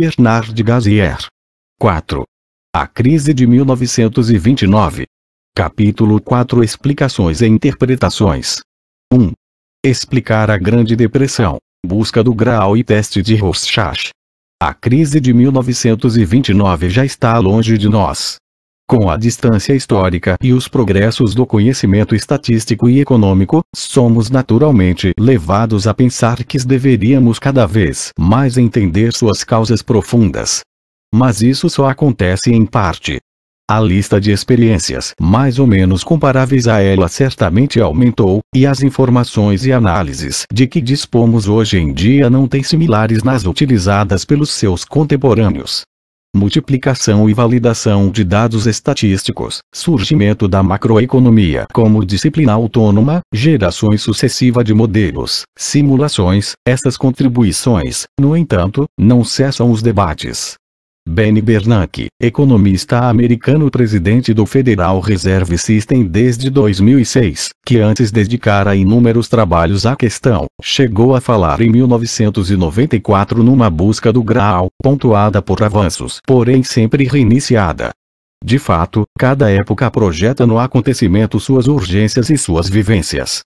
Bernard Gazier. 4. A crise de 1929. Capítulo 4 Explicações e interpretações. 1. Explicar a Grande Depressão. Busca do Graal e teste de Rorschach. A crise de 1929 já está longe de nós. Com a distância histórica e os progressos do conhecimento estatístico e econômico, somos naturalmente levados a pensar que deveríamos cada vez mais entender suas causas profundas. Mas isso só acontece em parte. A lista de experiências mais ou menos comparáveis a ela certamente aumentou, e as informações e análises de que dispomos hoje em dia não têm similares nas utilizadas pelos seus contemporâneos multiplicação e validação de dados estatísticos, surgimento da macroeconomia como disciplina autônoma, gerações sucessivas de modelos, simulações, estas contribuições, no entanto, não cessam os debates, Benny Bernanke, economista americano presidente do Federal Reserve System desde 2006, que antes dedicara inúmeros trabalhos à questão, chegou a falar em 1994 numa busca do Graal, pontuada por avanços, porém sempre reiniciada. De fato, cada época projeta no acontecimento suas urgências e suas vivências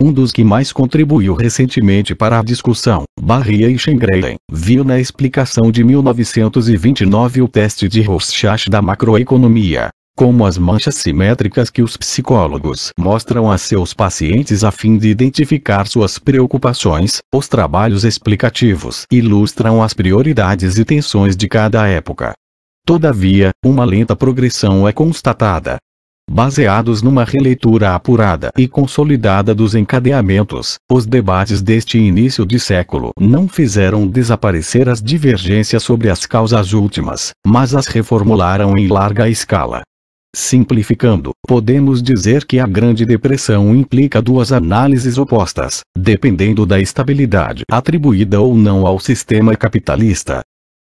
um dos que mais contribuiu recentemente para a discussão, Barria e Schengreiden, viu na explicação de 1929 o teste de Rorschach da macroeconomia, como as manchas simétricas que os psicólogos mostram a seus pacientes a fim de identificar suas preocupações, os trabalhos explicativos ilustram as prioridades e tensões de cada época. Todavia, uma lenta progressão é constatada, baseados numa releitura apurada e consolidada dos encadeamentos, os debates deste início de século não fizeram desaparecer as divergências sobre as causas últimas, mas as reformularam em larga escala. Simplificando, podemos dizer que a Grande Depressão implica duas análises opostas, dependendo da estabilidade atribuída ou não ao sistema capitalista.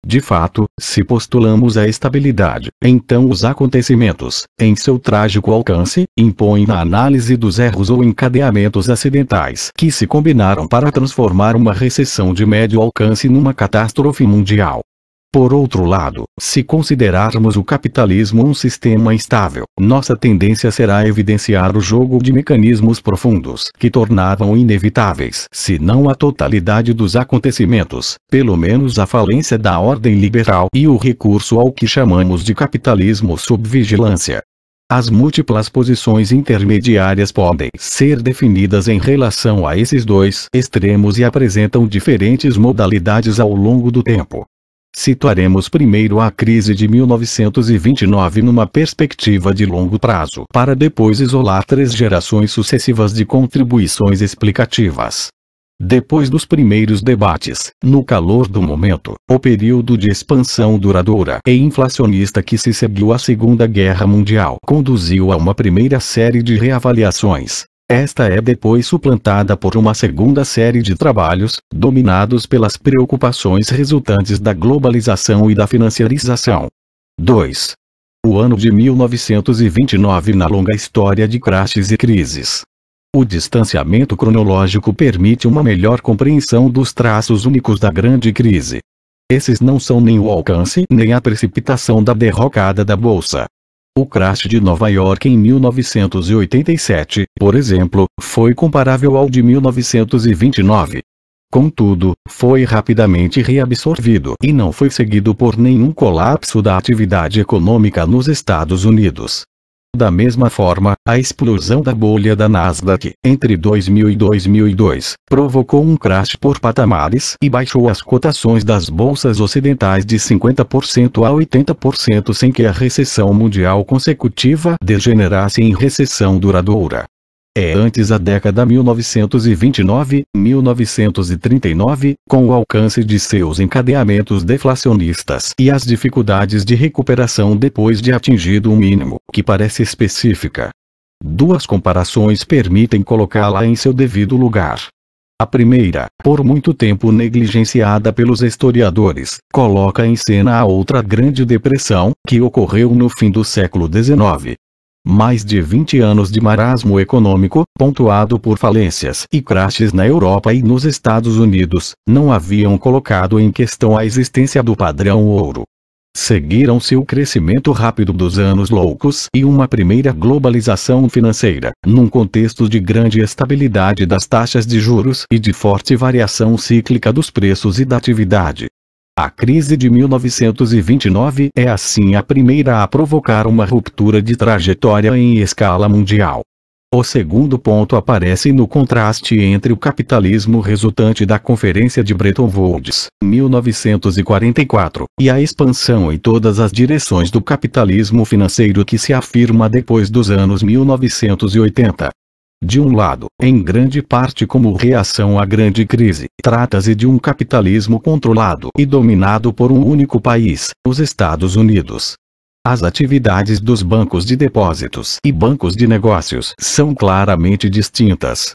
De fato, se postulamos a estabilidade, então os acontecimentos, em seu trágico alcance, impõem na análise dos erros ou encadeamentos acidentais que se combinaram para transformar uma recessão de médio alcance numa catástrofe mundial. Por outro lado, se considerarmos o capitalismo um sistema instável, nossa tendência será evidenciar o jogo de mecanismos profundos que tornavam inevitáveis, se não a totalidade dos acontecimentos, pelo menos a falência da ordem liberal e o recurso ao que chamamos de capitalismo sob vigilância. As múltiplas posições intermediárias podem ser definidas em relação a esses dois extremos e apresentam diferentes modalidades ao longo do tempo. Situaremos primeiro a crise de 1929 numa perspectiva de longo prazo para depois isolar três gerações sucessivas de contribuições explicativas. Depois dos primeiros debates, no calor do momento, o período de expansão duradoura e inflacionista que se seguiu à Segunda Guerra Mundial conduziu a uma primeira série de reavaliações, esta é depois suplantada por uma segunda série de trabalhos, dominados pelas preocupações resultantes da globalização e da financiarização. 2. O ano de 1929 na longa história de crashes e crises. O distanciamento cronológico permite uma melhor compreensão dos traços únicos da grande crise. Esses não são nem o alcance nem a precipitação da derrocada da Bolsa, o crash de Nova York em 1987, por exemplo, foi comparável ao de 1929. Contudo, foi rapidamente reabsorvido e não foi seguido por nenhum colapso da atividade econômica nos Estados Unidos. Da mesma forma, a explosão da bolha da Nasdaq entre 2000 e 2002 provocou um crash por patamares e baixou as cotações das bolsas ocidentais de 50% a 80% sem que a recessão mundial consecutiva degenerasse em recessão duradoura. É antes a década 1929-1939, com o alcance de seus encadeamentos deflacionistas e as dificuldades de recuperação depois de atingido o um mínimo, que parece específica. Duas comparações permitem colocá-la em seu devido lugar. A primeira, por muito tempo negligenciada pelos historiadores, coloca em cena a outra Grande Depressão, que ocorreu no fim do século XIX, mais de 20 anos de marasmo econômico, pontuado por falências e crashes na Europa e nos Estados Unidos, não haviam colocado em questão a existência do padrão ouro. Seguiram-se o crescimento rápido dos anos loucos e uma primeira globalização financeira, num contexto de grande estabilidade das taxas de juros e de forte variação cíclica dos preços e da atividade. A crise de 1929 é assim a primeira a provocar uma ruptura de trajetória em escala mundial. O segundo ponto aparece no contraste entre o capitalismo resultante da Conferência de Bretton Woods, 1944, e a expansão em todas as direções do capitalismo financeiro que se afirma depois dos anos 1980. De um lado, em grande parte como reação à grande crise, trata-se de um capitalismo controlado e dominado por um único país, os Estados Unidos. As atividades dos bancos de depósitos e bancos de negócios são claramente distintas.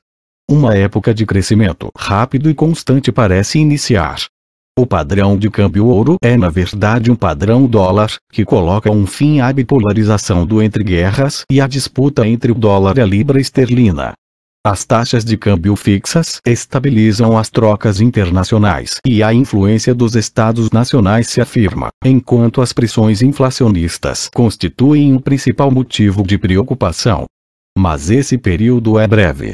Uma época de crescimento rápido e constante parece iniciar, o padrão de câmbio ouro é na verdade um padrão dólar, que coloca um fim à bipolarização do entre guerras e à disputa entre o dólar e a libra esterlina. As taxas de câmbio fixas estabilizam as trocas internacionais e a influência dos estados nacionais se afirma, enquanto as pressões inflacionistas constituem o principal motivo de preocupação. Mas esse período é breve,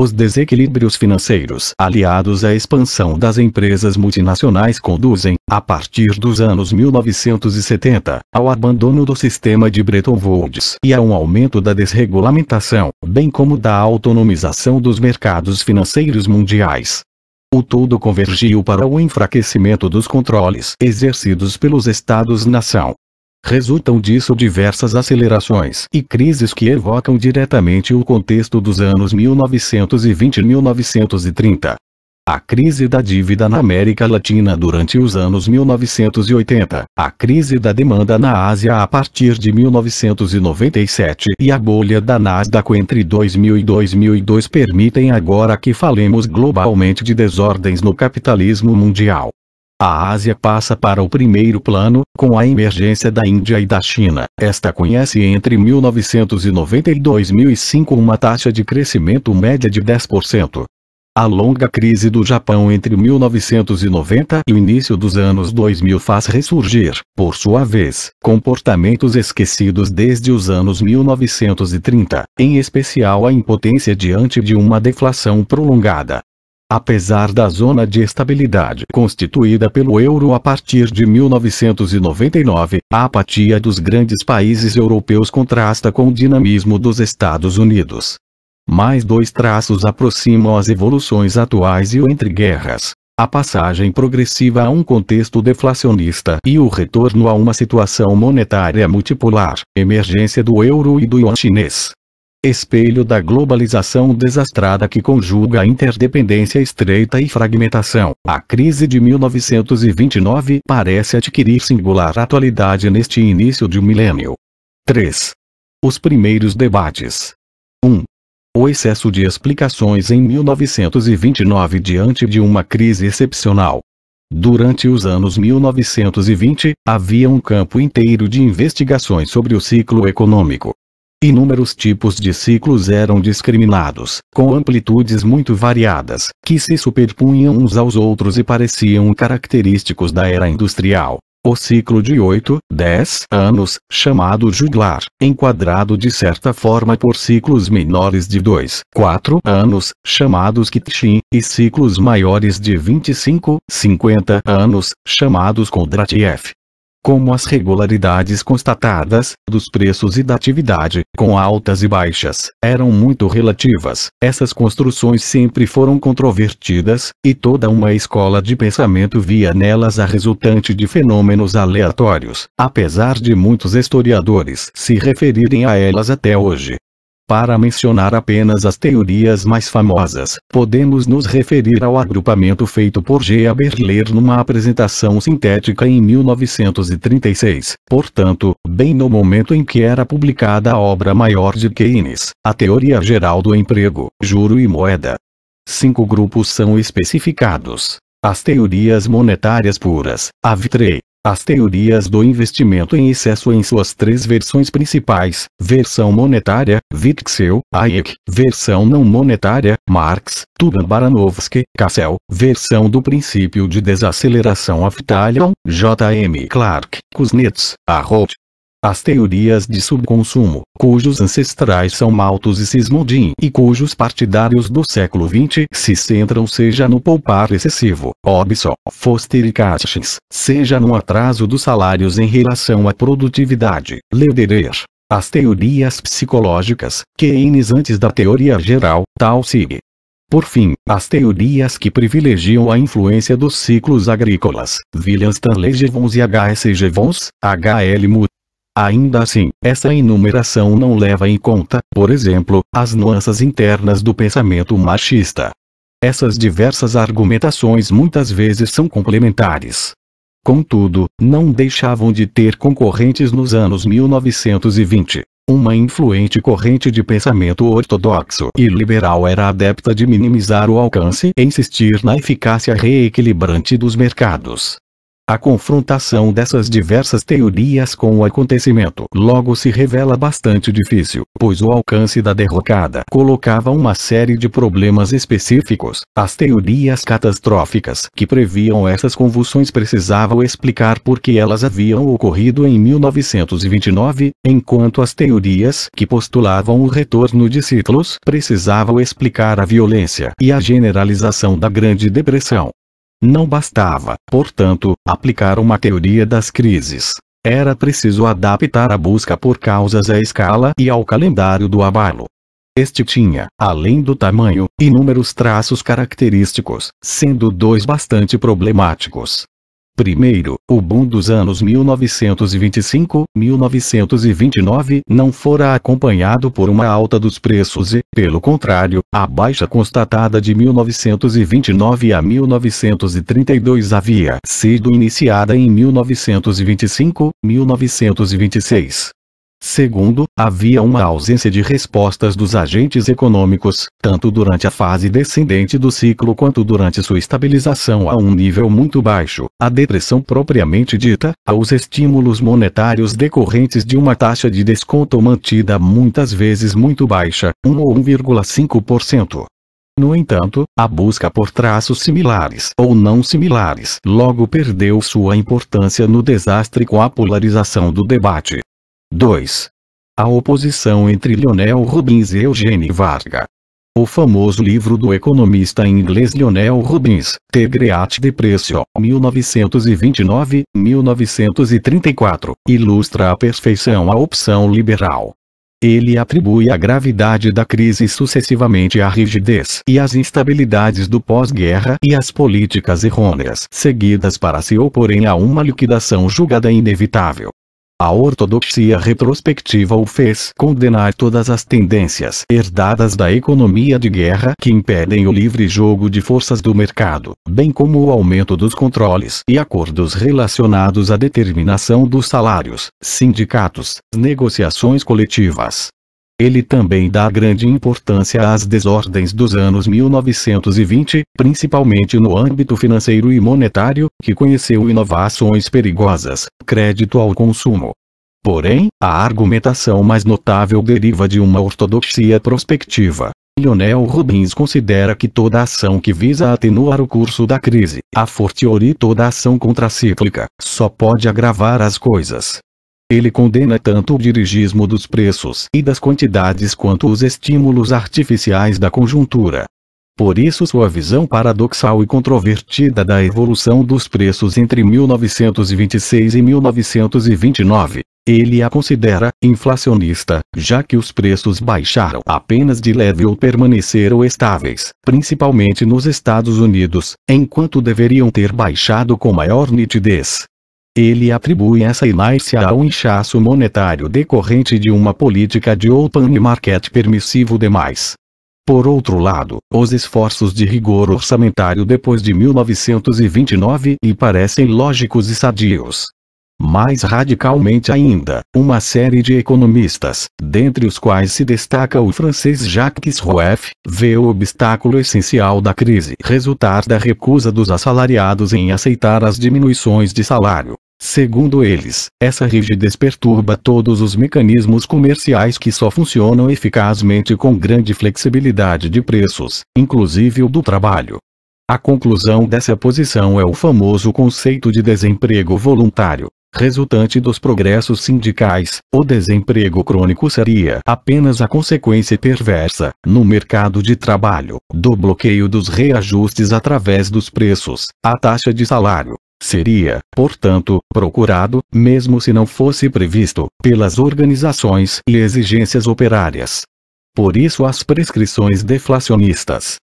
os desequilíbrios financeiros aliados à expansão das empresas multinacionais conduzem, a partir dos anos 1970, ao abandono do sistema de Bretton Woods e a um aumento da desregulamentação, bem como da autonomização dos mercados financeiros mundiais. O todo convergiu para o enfraquecimento dos controles exercidos pelos Estados-nação, Resultam disso diversas acelerações e crises que evocam diretamente o contexto dos anos 1920 e 1930. A crise da dívida na América Latina durante os anos 1980, a crise da demanda na Ásia a partir de 1997 e a bolha da Nasdaq entre 2000 e 2002 permitem agora que falemos globalmente de desordens no capitalismo mundial. A Ásia passa para o primeiro plano, com a emergência da Índia e da China. Esta conhece entre 1990 e 2005 uma taxa de crescimento média de 10%. A longa crise do Japão entre 1990 e o início dos anos 2000 faz ressurgir, por sua vez, comportamentos esquecidos desde os anos 1930, em especial a impotência diante de uma deflação prolongada. Apesar da zona de estabilidade constituída pelo euro a partir de 1999, a apatia dos grandes países europeus contrasta com o dinamismo dos Estados Unidos. Mais dois traços aproximam as evoluções atuais e o entre-guerras. A passagem progressiva a um contexto deflacionista e o retorno a uma situação monetária multipolar, emergência do euro e do yuan chinês espelho da globalização desastrada que conjuga a interdependência estreita e fragmentação. A crise de 1929 parece adquirir singular atualidade neste início de um milênio. 3. Os primeiros debates. 1. O excesso de explicações em 1929 diante de uma crise excepcional. Durante os anos 1920, havia um campo inteiro de investigações sobre o ciclo econômico. Inúmeros tipos de ciclos eram discriminados, com amplitudes muito variadas, que se superpunham uns aos outros e pareciam característicos da era industrial. O ciclo de 8, 10 anos, chamado juglar, enquadrado de certa forma por ciclos menores de 2, 4 anos, chamados Kitshin, e ciclos maiores de 25, 50 anos, chamados Kondratiev como as regularidades constatadas, dos preços e da atividade, com altas e baixas, eram muito relativas, essas construções sempre foram controvertidas, e toda uma escola de pensamento via nelas a resultante de fenômenos aleatórios, apesar de muitos historiadores se referirem a elas até hoje, para mencionar apenas as teorias mais famosas, podemos nos referir ao agrupamento feito por G. A. Berler numa apresentação sintética em 1936. Portanto, bem no momento em que era publicada a obra maior de Keynes, A Teoria Geral do Emprego, Juro e Moeda. Cinco grupos são especificados. As teorias monetárias puras, a Vitrei, as teorias do investimento em excesso em suas três versões principais, versão monetária, Witksil, Hayek, versão não monetária, Marx, tugan Baranovsky, Cassel, versão do princípio de desaceleração Aftalion, J.M. Clark, Kuznets, Arroth, as teorias de subconsumo, cujos ancestrais são Malthus e Sismondi e cujos partidários do século XX se centram seja no poupar excessivo, Orbison, Foster e Katchins, seja no atraso dos salários em relação à produtividade, Lederer. As teorias psicológicas, Keynes antes da teoria geral, sigue. Por fim, as teorias que privilegiam a influência dos ciclos agrícolas, William Stanley Jevons e H. S. Jevons, H. L. Moore, Ainda assim, essa enumeração não leva em conta, por exemplo, as nuances internas do pensamento machista. Essas diversas argumentações muitas vezes são complementares. Contudo, não deixavam de ter concorrentes nos anos 1920. Uma influente corrente de pensamento ortodoxo e liberal era adepta de minimizar o alcance e insistir na eficácia reequilibrante dos mercados. A confrontação dessas diversas teorias com o acontecimento logo se revela bastante difícil, pois o alcance da derrocada colocava uma série de problemas específicos. As teorias catastróficas que previam essas convulsões precisavam explicar por que elas haviam ocorrido em 1929, enquanto as teorias que postulavam o retorno de ciclos precisavam explicar a violência e a generalização da Grande Depressão. Não bastava, portanto, aplicar uma teoria das crises. Era preciso adaptar a busca por causas à escala e ao calendário do abalo. Este tinha, além do tamanho, inúmeros traços característicos, sendo dois bastante problemáticos. Primeiro, o boom dos anos 1925, 1929 não fora acompanhado por uma alta dos preços e, pelo contrário, a baixa constatada de 1929 a 1932 havia sido iniciada em 1925, 1926. Segundo, havia uma ausência de respostas dos agentes econômicos, tanto durante a fase descendente do ciclo quanto durante sua estabilização a um nível muito baixo. A depressão propriamente dita, aos estímulos monetários decorrentes de uma taxa de desconto mantida muitas vezes muito baixa, 1 ou 1,5%. No entanto, a busca por traços similares ou não similares logo perdeu sua importância no desastre com a polarização do debate. 2. A oposição entre Lionel Robbins e Eugênio Varga. O famoso livro do economista inglês Lionel Robbins, The Great Depression, 1929-1934, ilustra à perfeição a opção liberal. Ele atribui a gravidade da crise sucessivamente à rigidez e às instabilidades do pós-guerra e às políticas errôneas seguidas para se oporem a uma liquidação julgada inevitável. A ortodoxia retrospectiva o fez condenar todas as tendências herdadas da economia de guerra que impedem o livre jogo de forças do mercado, bem como o aumento dos controles e acordos relacionados à determinação dos salários, sindicatos, negociações coletivas, ele também dá grande importância às desordens dos anos 1920, principalmente no âmbito financeiro e monetário, que conheceu inovações perigosas, crédito ao consumo. Porém, a argumentação mais notável deriva de uma ortodoxia prospectiva. Lionel Rubens considera que toda ação que visa atenuar o curso da crise, a fortiori toda ação contracíclica, só pode agravar as coisas. Ele condena tanto o dirigismo dos preços e das quantidades quanto os estímulos artificiais da conjuntura. Por isso sua visão paradoxal e controvertida da evolução dos preços entre 1926 e 1929, ele a considera inflacionista, já que os preços baixaram apenas de leve ou permaneceram estáveis, principalmente nos Estados Unidos, enquanto deveriam ter baixado com maior nitidez. Ele atribui essa inércia ao inchaço monetário decorrente de uma política de open market permissivo demais. Por outro lado, os esforços de rigor orçamentário depois de 1929 e parecem lógicos e sadios. Mais radicalmente ainda, uma série de economistas, dentre os quais se destaca o francês Jacques Rueff, vê o obstáculo essencial da crise resultar da recusa dos assalariados em aceitar as diminuições de salário. Segundo eles, essa rigidez perturba todos os mecanismos comerciais que só funcionam eficazmente com grande flexibilidade de preços, inclusive o do trabalho. A conclusão dessa posição é o famoso conceito de desemprego voluntário. Resultante dos progressos sindicais, o desemprego crônico seria apenas a consequência perversa, no mercado de trabalho, do bloqueio dos reajustes através dos preços, a taxa de salário, Seria, portanto, procurado, mesmo se não fosse previsto, pelas organizações e exigências operárias. Por isso as prescrições deflacionistas.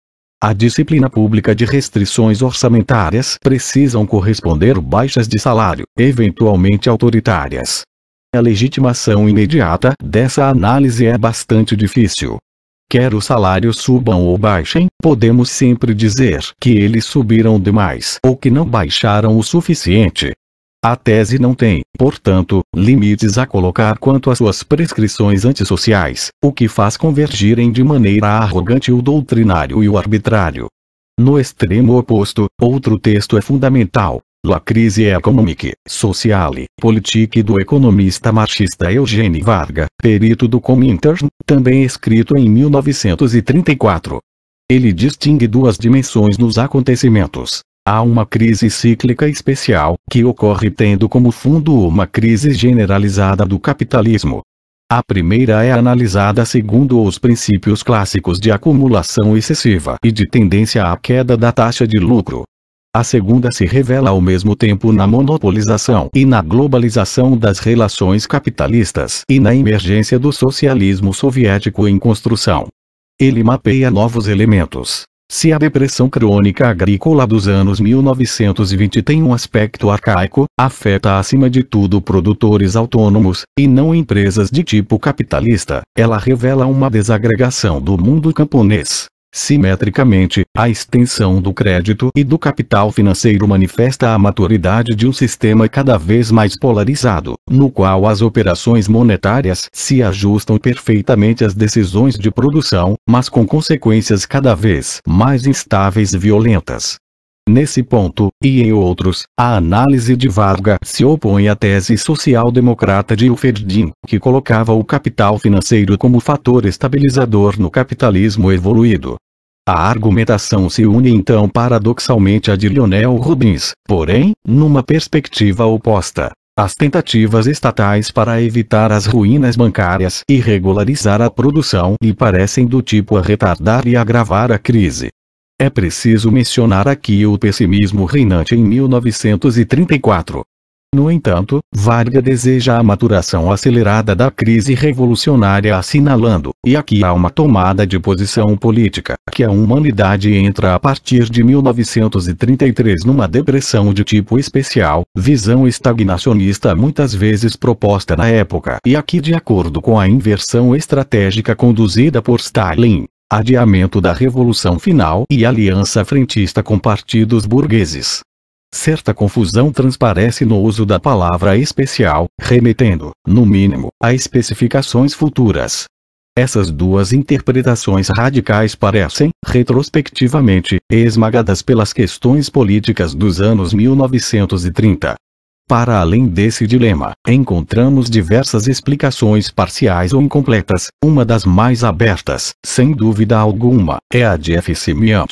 A disciplina pública de restrições orçamentárias precisam corresponder baixas de salário, eventualmente autoritárias. A legitimação imediata dessa análise é bastante difícil, quer os salários subam ou baixem, podemos sempre dizer que eles subiram demais ou que não baixaram o suficiente. A tese não tem, portanto, limites a colocar quanto às suas prescrições antissociais, o que faz convergirem de maneira arrogante o doutrinário e o arbitrário. No extremo oposto, outro texto é fundamental, La crise économique, sociale, politique do economista marxista Eugênio Varga, perito do Comintern, também escrito em 1934. Ele distingue duas dimensões nos acontecimentos. Há uma crise cíclica especial, que ocorre tendo como fundo uma crise generalizada do capitalismo. A primeira é analisada segundo os princípios clássicos de acumulação excessiva e de tendência à queda da taxa de lucro. A segunda se revela ao mesmo tempo na monopolização e na globalização das relações capitalistas e na emergência do socialismo soviético em construção. Ele mapeia novos elementos. Se a depressão crônica agrícola dos anos 1920 tem um aspecto arcaico, afeta acima de tudo produtores autônomos, e não empresas de tipo capitalista, ela revela uma desagregação do mundo camponês. Simetricamente, a extensão do crédito e do capital financeiro manifesta a maturidade de um sistema cada vez mais polarizado, no qual as operações monetárias se ajustam perfeitamente às decisões de produção, mas com consequências cada vez mais instáveis e violentas. Nesse ponto, e em outros, a análise de Varga se opõe à tese social-democrata de Uferdin, que colocava o capital financeiro como fator estabilizador no capitalismo evoluído. A argumentação se une então paradoxalmente à de Lionel Rubins, porém, numa perspectiva oposta. As tentativas estatais para evitar as ruínas bancárias e regularizar a produção lhe parecem do tipo a retardar e agravar a crise. É preciso mencionar aqui o pessimismo reinante em 1934. No entanto, Varga deseja a maturação acelerada da crise revolucionária assinalando, e aqui há uma tomada de posição política, que a humanidade entra a partir de 1933 numa depressão de tipo especial, visão estagnacionista muitas vezes proposta na época e aqui de acordo com a inversão estratégica conduzida por Stalin, adiamento da Revolução Final e aliança frentista com partidos burgueses. Certa confusão transparece no uso da palavra especial, remetendo, no mínimo, a especificações futuras. Essas duas interpretações radicais parecem, retrospectivamente, esmagadas pelas questões políticas dos anos 1930. Para além desse dilema, encontramos diversas explicações parciais ou incompletas, uma das mais abertas, sem dúvida alguma, é a de F. Simiant.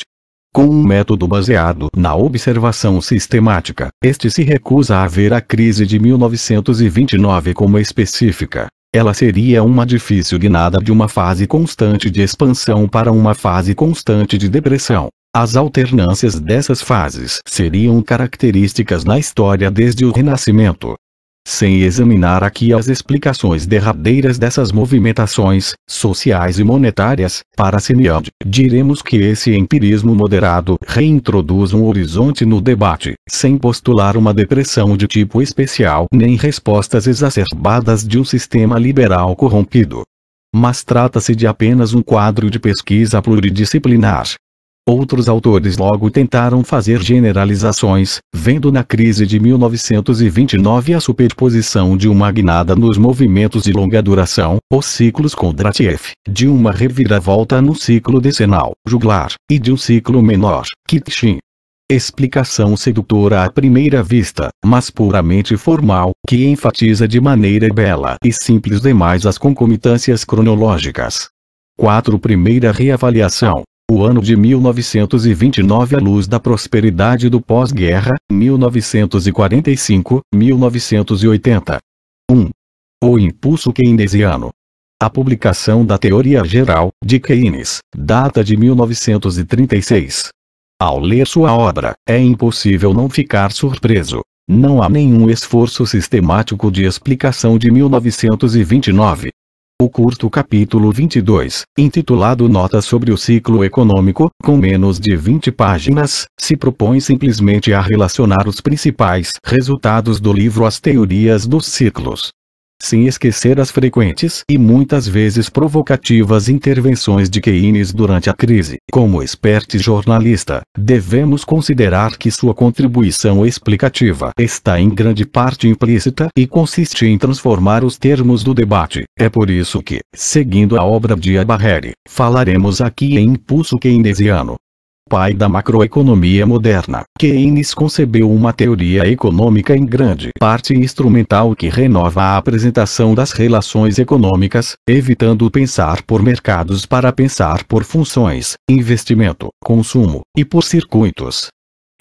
Com um método baseado na observação sistemática, este se recusa a ver a crise de 1929 como específica. Ela seria uma difícil guinada de uma fase constante de expansão para uma fase constante de depressão, as alternâncias dessas fases seriam características na história desde o Renascimento. Sem examinar aqui as explicações derradeiras dessas movimentações, sociais e monetárias, para Simead, diremos que esse empirismo moderado reintroduz um horizonte no debate, sem postular uma depressão de tipo especial nem respostas exacerbadas de um sistema liberal corrompido. Mas trata-se de apenas um quadro de pesquisa pluridisciplinar, Outros autores logo tentaram fazer generalizações, vendo na crise de 1929 a superposição de uma guinada nos movimentos de longa duração, os ciclos Kondratiev, de uma reviravolta no ciclo decenal, juglar, e de um ciclo menor, Kitchin. Explicação sedutora à primeira vista, mas puramente formal, que enfatiza de maneira bela e simples demais as concomitâncias cronológicas. 4. Primeira reavaliação o ano de 1929 à luz da prosperidade do pós-guerra, 1945-1980. 1. O impulso keynesiano. A publicação da Teoria Geral, de Keynes, data de 1936. Ao ler sua obra, é impossível não ficar surpreso. Não há nenhum esforço sistemático de explicação de 1929, o curto capítulo 22, intitulado Nota sobre o ciclo econômico, com menos de 20 páginas, se propõe simplesmente a relacionar os principais resultados do livro às teorias dos ciclos sem esquecer as frequentes e muitas vezes provocativas intervenções de Keynes durante a crise. Como esperte jornalista, devemos considerar que sua contribuição explicativa está em grande parte implícita e consiste em transformar os termos do debate. É por isso que, seguindo a obra de Abarreri, falaremos aqui em impulso keynesiano, pai da macroeconomia moderna. Keynes concebeu uma teoria econômica em grande parte instrumental que renova a apresentação das relações econômicas, evitando pensar por mercados para pensar por funções, investimento, consumo, e por circuitos.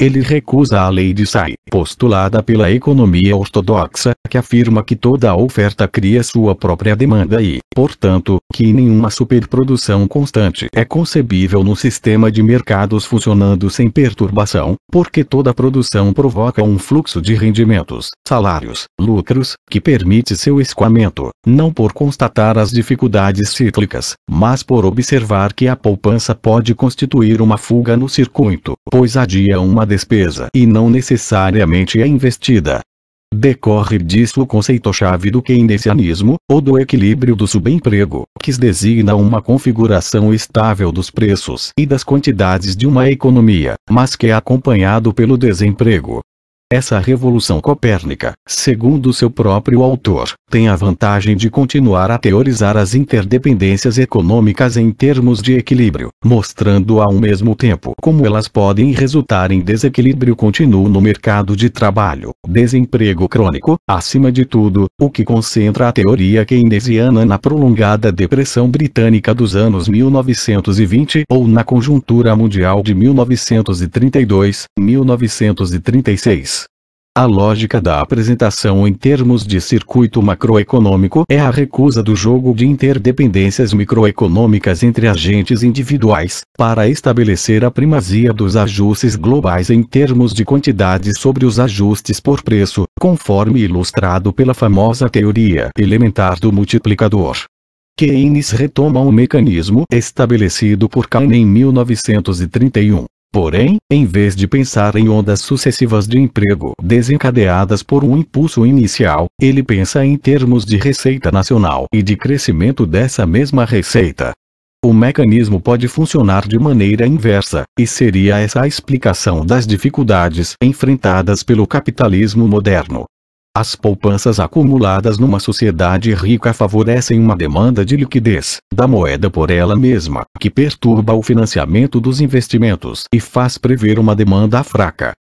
Ele recusa a lei de Say, postulada pela economia ortodoxa, que afirma que toda oferta cria sua própria demanda e, portanto, que nenhuma superprodução constante é concebível no sistema de mercados funcionando sem perturbação, porque toda produção provoca um fluxo de rendimentos, salários, lucros, que permite seu escoamento, não por constatar as dificuldades cíclicas, mas por observar que a poupança pode constituir uma fuga no circuito, pois adia uma despesa e não necessariamente é investida. Decorre disso o conceito-chave do keynesianismo, ou do equilíbrio do subemprego, que designa uma configuração estável dos preços e das quantidades de uma economia, mas que é acompanhado pelo desemprego, essa revolução copérnica, segundo seu próprio autor, tem a vantagem de continuar a teorizar as interdependências econômicas em termos de equilíbrio, mostrando ao mesmo tempo como elas podem resultar em desequilíbrio contínuo no mercado de trabalho, desemprego crônico, acima de tudo, o que concentra a teoria keynesiana na prolongada depressão britânica dos anos 1920 ou na conjuntura mundial de 1932, 1936. A lógica da apresentação em termos de circuito macroeconômico é a recusa do jogo de interdependências microeconômicas entre agentes individuais, para estabelecer a primazia dos ajustes globais em termos de quantidade sobre os ajustes por preço, conforme ilustrado pela famosa teoria elementar do multiplicador. Keynes retoma um mecanismo estabelecido por Kahn em 1931. Porém, em vez de pensar em ondas sucessivas de emprego desencadeadas por um impulso inicial, ele pensa em termos de receita nacional e de crescimento dessa mesma receita. O mecanismo pode funcionar de maneira inversa, e seria essa a explicação das dificuldades enfrentadas pelo capitalismo moderno. As poupanças acumuladas numa sociedade rica favorecem uma demanda de liquidez da moeda por ela mesma, que perturba o financiamento dos investimentos e faz prever uma demanda fraca.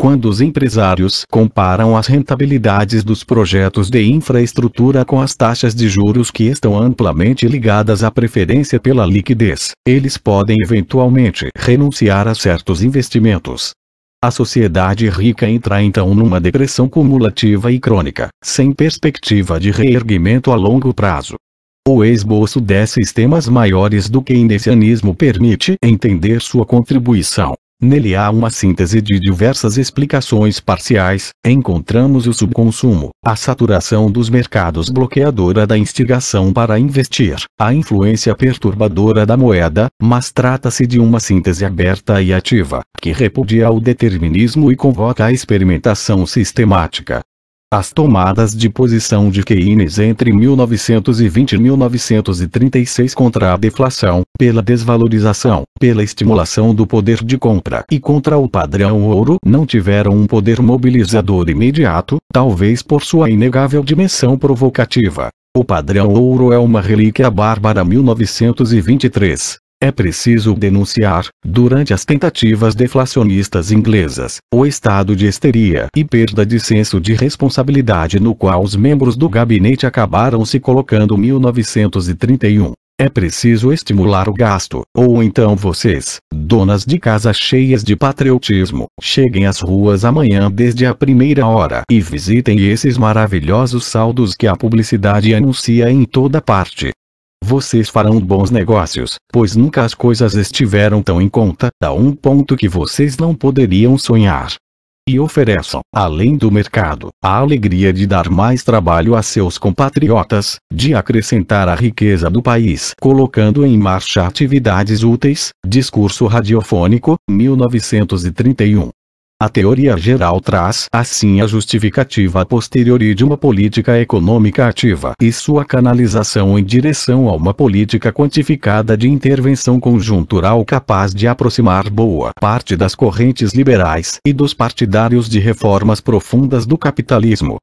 Quando os empresários comparam as rentabilidades dos projetos de infraestrutura com as taxas de juros que estão amplamente ligadas à preferência pela liquidez, eles podem eventualmente renunciar a certos investimentos, a sociedade rica entra então numa depressão cumulativa e crônica, sem perspectiva de reerguimento a longo prazo. O esboço desses temas maiores do que indecianismo permite entender sua contribuição. Nele há uma síntese de diversas explicações parciais, encontramos o subconsumo, a saturação dos mercados bloqueadora da instigação para investir, a influência perturbadora da moeda, mas trata-se de uma síntese aberta e ativa, que repudia o determinismo e convoca a experimentação sistemática, as tomadas de posição de Keynes entre 1920 e 1936 contra a deflação, pela desvalorização, pela estimulação do poder de compra e contra o padrão ouro não tiveram um poder mobilizador imediato, talvez por sua inegável dimensão provocativa. O padrão ouro é uma relíquia bárbara 1923, é preciso denunciar, durante as tentativas deflacionistas inglesas, o estado de histeria e perda de senso de responsabilidade no qual os membros do gabinete acabaram se colocando em 1931. É preciso estimular o gasto, ou então vocês, donas de casa cheias de patriotismo, cheguem às ruas amanhã desde a primeira hora e visitem esses maravilhosos saldos que a publicidade anuncia em toda parte. Vocês farão bons negócios, pois nunca as coisas estiveram tão em conta, a um ponto que vocês não poderiam sonhar. E ofereçam, além do mercado, a alegria de dar mais trabalho a seus compatriotas, de acrescentar a riqueza do país colocando em marcha atividades úteis. Discurso Radiofônico, 1931. A teoria geral traz assim a justificativa posteriori de uma política econômica ativa e sua canalização em direção a uma política quantificada de intervenção conjuntural capaz de aproximar boa parte das correntes liberais e dos partidários de reformas profundas do capitalismo.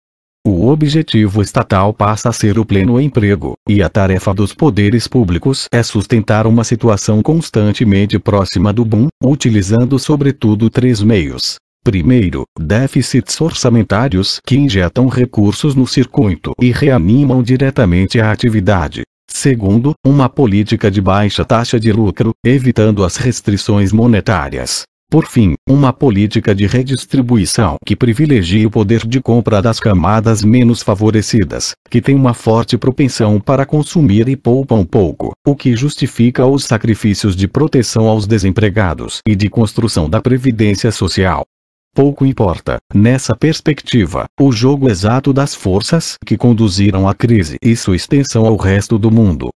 O objetivo estatal passa a ser o pleno emprego, e a tarefa dos poderes públicos é sustentar uma situação constantemente próxima do boom, utilizando sobretudo três meios: Primeiro, déficits orçamentários que injetam recursos no circuito e reanimam diretamente a atividade. Segundo, uma política de baixa taxa de lucro, evitando as restrições monetárias. Por fim, uma política de redistribuição que privilegie o poder de compra das camadas menos favorecidas, que têm uma forte propensão para consumir e poupam pouco, o que justifica os sacrifícios de proteção aos desempregados e de construção da previdência social. Pouco importa, nessa perspectiva, o jogo exato das forças que conduziram à crise e sua extensão ao resto do mundo.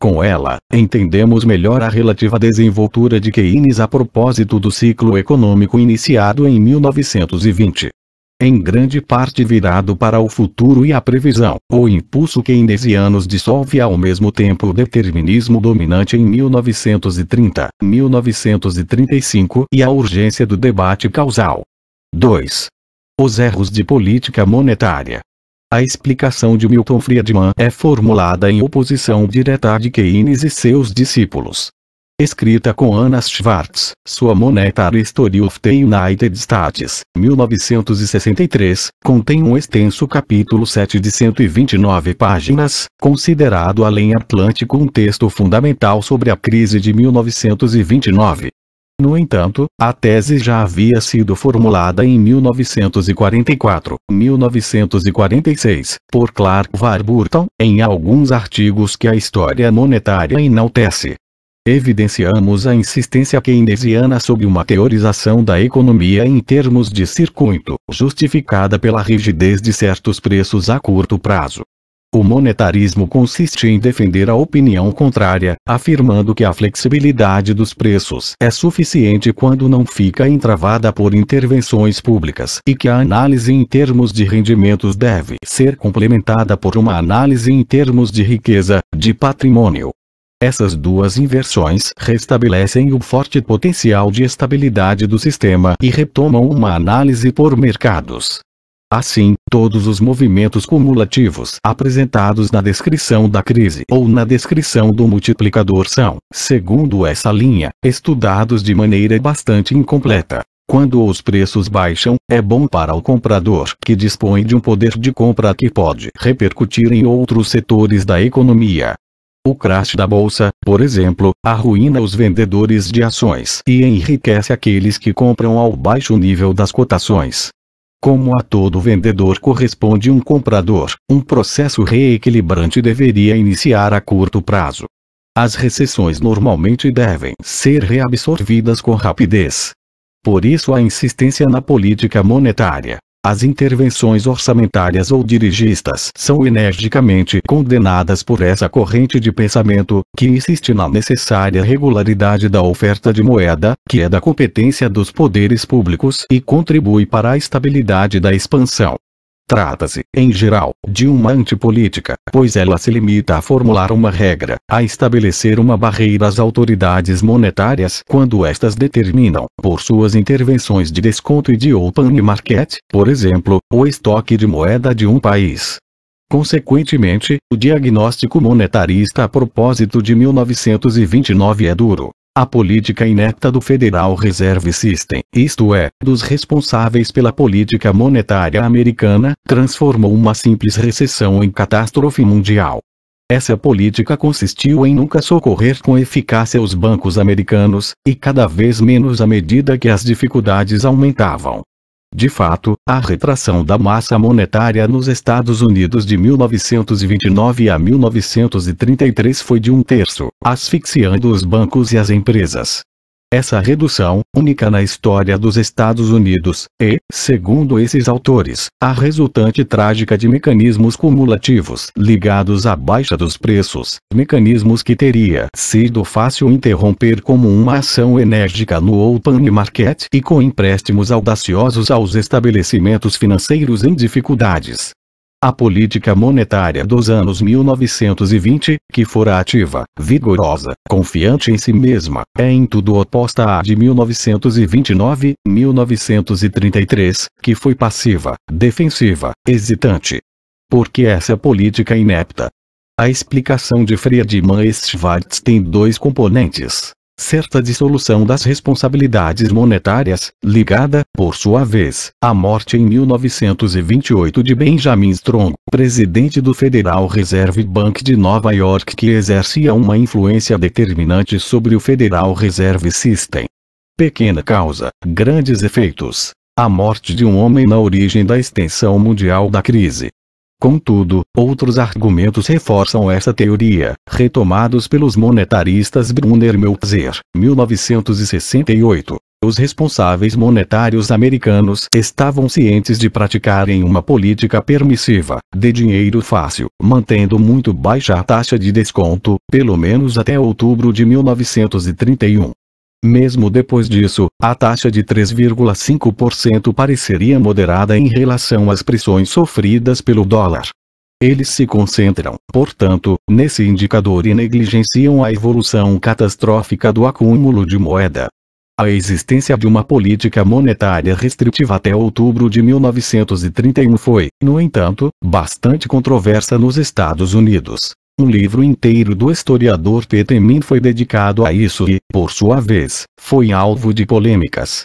Com ela, entendemos melhor a relativa desenvoltura de Keynes a propósito do ciclo econômico iniciado em 1920 em grande parte virado para o futuro e a previsão. O impulso keynesiano dissolve ao mesmo tempo o determinismo dominante em 1930, 1935 e a urgência do debate causal. 2. Os erros de política monetária. A explicação de Milton Friedman é formulada em oposição direta de Keynes e seus discípulos. Escrita com Anna Schwartz, sua Monetary History of the United States, 1963, contém um extenso capítulo 7 de 129 páginas, considerado além Atlântico um texto fundamental sobre a crise de 1929. No entanto, a tese já havia sido formulada em 1944, 1946, por Clark Warburton, em alguns artigos que a história monetária enaltece. Evidenciamos a insistência keynesiana sobre uma teorização da economia em termos de circuito, justificada pela rigidez de certos preços a curto prazo. O monetarismo consiste em defender a opinião contrária, afirmando que a flexibilidade dos preços é suficiente quando não fica entravada por intervenções públicas e que a análise em termos de rendimentos deve ser complementada por uma análise em termos de riqueza, de patrimônio. Essas duas inversões restabelecem o forte potencial de estabilidade do sistema e retomam uma análise por mercados. Assim, todos os movimentos cumulativos apresentados na descrição da crise ou na descrição do multiplicador são, segundo essa linha, estudados de maneira bastante incompleta. Quando os preços baixam, é bom para o comprador, que dispõe de um poder de compra que pode repercutir em outros setores da economia. O crash da bolsa, por exemplo, arruína os vendedores de ações e enriquece aqueles que compram ao baixo nível das cotações. Como a todo vendedor corresponde um comprador, um processo reequilibrante deveria iniciar a curto prazo. As recessões normalmente devem ser reabsorvidas com rapidez. Por isso a insistência na política monetária, as intervenções orçamentárias ou dirigistas são energicamente condenadas por essa corrente de pensamento, que insiste na necessária regularidade da oferta de moeda, que é da competência dos poderes públicos e contribui para a estabilidade da expansão Trata-se, em geral, de uma antipolítica, pois ela se limita a formular uma regra, a estabelecer uma barreira às autoridades monetárias quando estas determinam, por suas intervenções de desconto e de open market, por exemplo, o estoque de moeda de um país. Consequentemente, o diagnóstico monetarista a propósito de 1929 é duro, a política inepta do Federal Reserve System, isto é, dos responsáveis pela política monetária americana, transformou uma simples recessão em catástrofe mundial. Essa política consistiu em nunca socorrer com eficácia os bancos americanos, e cada vez menos à medida que as dificuldades aumentavam. De fato, a retração da massa monetária nos Estados Unidos de 1929 a 1933 foi de um terço, asfixiando os bancos e as empresas essa redução, única na história dos Estados Unidos, e, segundo esses autores, a resultante trágica de mecanismos cumulativos ligados à baixa dos preços, mecanismos que teria sido fácil interromper como uma ação enérgica no open market e com empréstimos audaciosos aos estabelecimentos financeiros em dificuldades, a política monetária dos anos 1920, que fora ativa, vigorosa, confiante em si mesma, é em tudo oposta à de 1929, 1933, que foi passiva, defensiva, hesitante. Por que essa política inepta? A explicação de Friedman Schwartz tem dois componentes certa dissolução das responsabilidades monetárias, ligada, por sua vez, à morte em 1928 de Benjamin Strong, presidente do Federal Reserve Bank de Nova York que exercia uma influência determinante sobre o Federal Reserve System. Pequena causa, grandes efeitos. A morte de um homem na origem da extensão mundial da crise. Contudo, outros argumentos reforçam essa teoria, retomados pelos monetaristas Brunner Meltzer, 1968. Os responsáveis monetários americanos estavam cientes de praticarem uma política permissiva, de dinheiro fácil, mantendo muito baixa a taxa de desconto, pelo menos até outubro de 1931. Mesmo depois disso, a taxa de 3,5% pareceria moderada em relação às pressões sofridas pelo dólar. Eles se concentram, portanto, nesse indicador e negligenciam a evolução catastrófica do acúmulo de moeda. A existência de uma política monetária restritiva até outubro de 1931 foi, no entanto, bastante controversa nos Estados Unidos. Um livro inteiro do historiador Petemin foi dedicado a isso e, por sua vez, foi alvo de polêmicas.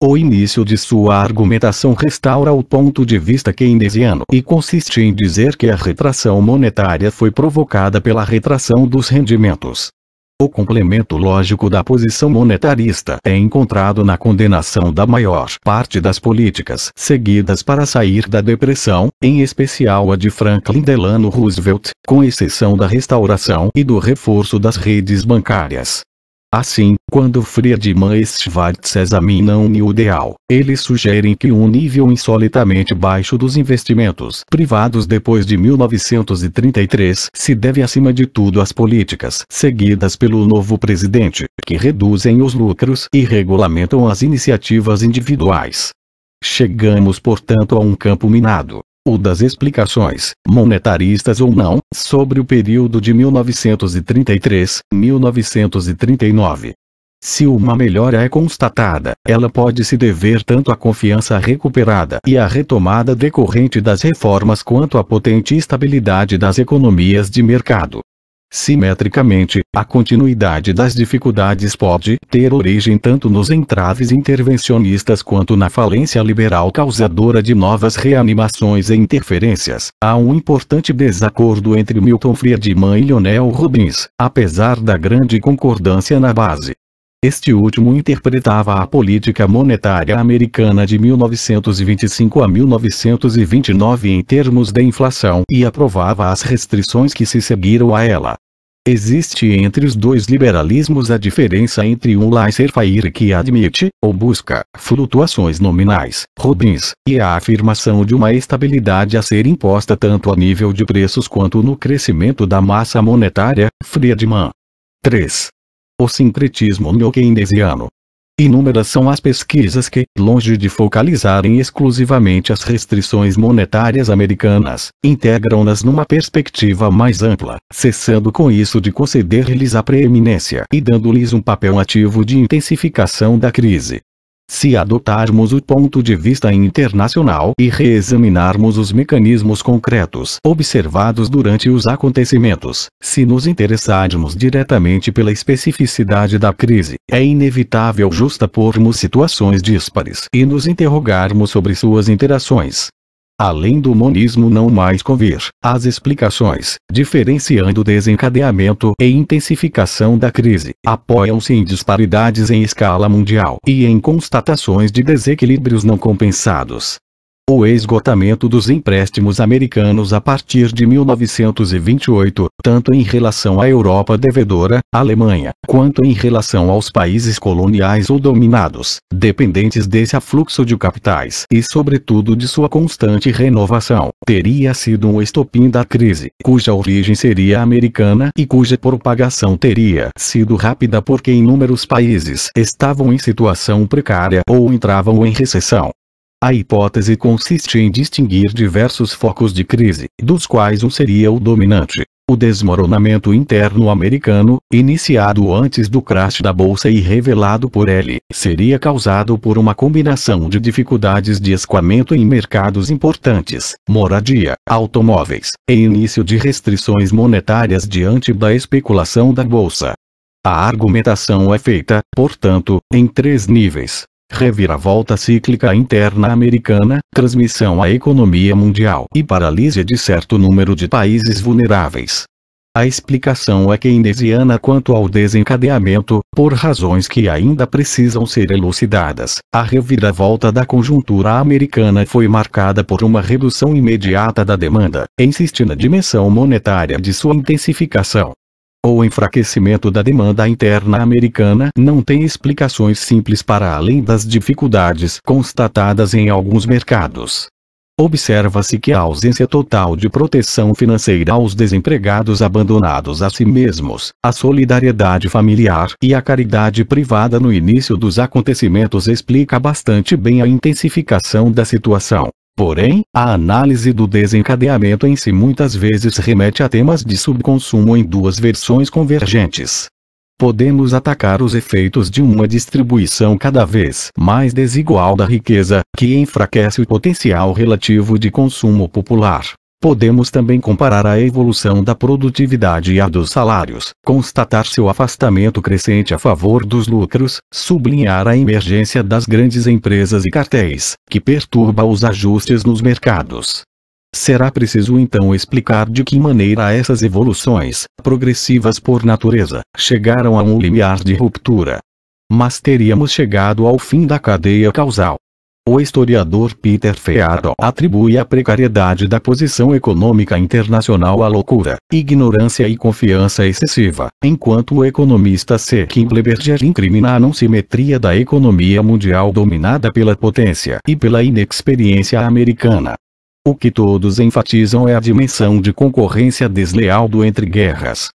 O início de sua argumentação restaura o ponto de vista keynesiano e consiste em dizer que a retração monetária foi provocada pela retração dos rendimentos, o complemento lógico da posição monetarista é encontrado na condenação da maior parte das políticas seguidas para sair da depressão, em especial a de Franklin Delano Roosevelt, com exceção da restauração e do reforço das redes bancárias. Assim, quando Friedman e Schwartz examinam o ideal, eles sugerem que um nível insolitamente baixo dos investimentos privados depois de 1933 se deve acima de tudo às políticas seguidas pelo novo presidente, que reduzem os lucros e regulamentam as iniciativas individuais. Chegamos portanto a um campo minado, o das explicações, monetaristas ou não, sobre o período de 1933-1939. Se uma melhora é constatada, ela pode se dever tanto à confiança recuperada e à retomada decorrente das reformas quanto à potente estabilidade das economias de mercado. Simetricamente, a continuidade das dificuldades pode ter origem tanto nos entraves intervencionistas quanto na falência liberal causadora de novas reanimações e interferências. Há um importante desacordo entre Milton Friedman e Lionel Robbins, apesar da grande concordância na base. Este último interpretava a política monetária americana de 1925 a 1929 em termos de inflação e aprovava as restrições que se seguiram a ela. Existe entre os dois liberalismos a diferença entre um laissez-faire que admite, ou busca, flutuações nominais, Robbins, e a afirmação de uma estabilidade a ser imposta tanto a nível de preços quanto no crescimento da massa monetária, Friedman. 3. O sincretismo neo Inúmeras são as pesquisas que, longe de focalizarem exclusivamente as restrições monetárias americanas, integram-nas numa perspectiva mais ampla, cessando com isso de conceder-lhes a preeminência e dando-lhes um papel ativo de intensificação da crise. Se adotarmos o ponto de vista internacional e reexaminarmos os mecanismos concretos observados durante os acontecimentos, se nos interessarmos diretamente pela especificidade da crise, é inevitável justapormos situações díspares e nos interrogarmos sobre suas interações além do monismo não mais convir, as explicações, diferenciando o desencadeamento e intensificação da crise, apoiam-se em disparidades em escala mundial e em constatações de desequilíbrios não compensados, o esgotamento dos empréstimos americanos a partir de 1928, tanto em relação à Europa devedora, Alemanha, quanto em relação aos países coloniais ou dominados, dependentes desse afluxo de capitais e sobretudo de sua constante renovação, teria sido um estopim da crise, cuja origem seria americana e cuja propagação teria sido rápida porque inúmeros países estavam em situação precária ou entravam em recessão. A hipótese consiste em distinguir diversos focos de crise, dos quais um seria o dominante. O desmoronamento interno americano, iniciado antes do crash da bolsa e revelado por ele, seria causado por uma combinação de dificuldades de escoamento em mercados importantes, moradia, automóveis, e início de restrições monetárias diante da especulação da bolsa. A argumentação é feita, portanto, em três níveis reviravolta cíclica interna americana, transmissão à economia mundial e paralisia de certo número de países vulneráveis. A explicação é keynesiana quanto ao desencadeamento, por razões que ainda precisam ser elucidadas. A reviravolta da conjuntura americana foi marcada por uma redução imediata da demanda, insiste na dimensão monetária de sua intensificação ou enfraquecimento da demanda interna americana não tem explicações simples para além das dificuldades constatadas em alguns mercados. Observa-se que a ausência total de proteção financeira aos desempregados abandonados a si mesmos, a solidariedade familiar e a caridade privada no início dos acontecimentos explica bastante bem a intensificação da situação. Porém, a análise do desencadeamento em si muitas vezes remete a temas de subconsumo em duas versões convergentes. Podemos atacar os efeitos de uma distribuição cada vez mais desigual da riqueza, que enfraquece o potencial relativo de consumo popular, Podemos também comparar a evolução da produtividade e a dos salários, constatar seu afastamento crescente a favor dos lucros, sublinhar a emergência das grandes empresas e cartéis, que perturba os ajustes nos mercados. Será preciso então explicar de que maneira essas evoluções, progressivas por natureza, chegaram a um limiar de ruptura. Mas teríamos chegado ao fim da cadeia causal, o historiador Peter Feado atribui a precariedade da posição econômica internacional à loucura, ignorância e confiança excessiva, enquanto o economista C. Kimbleberger incrimina a não simetria da economia mundial dominada pela potência e pela inexperiência americana. O que todos enfatizam é a dimensão de concorrência desleal do entre guerras.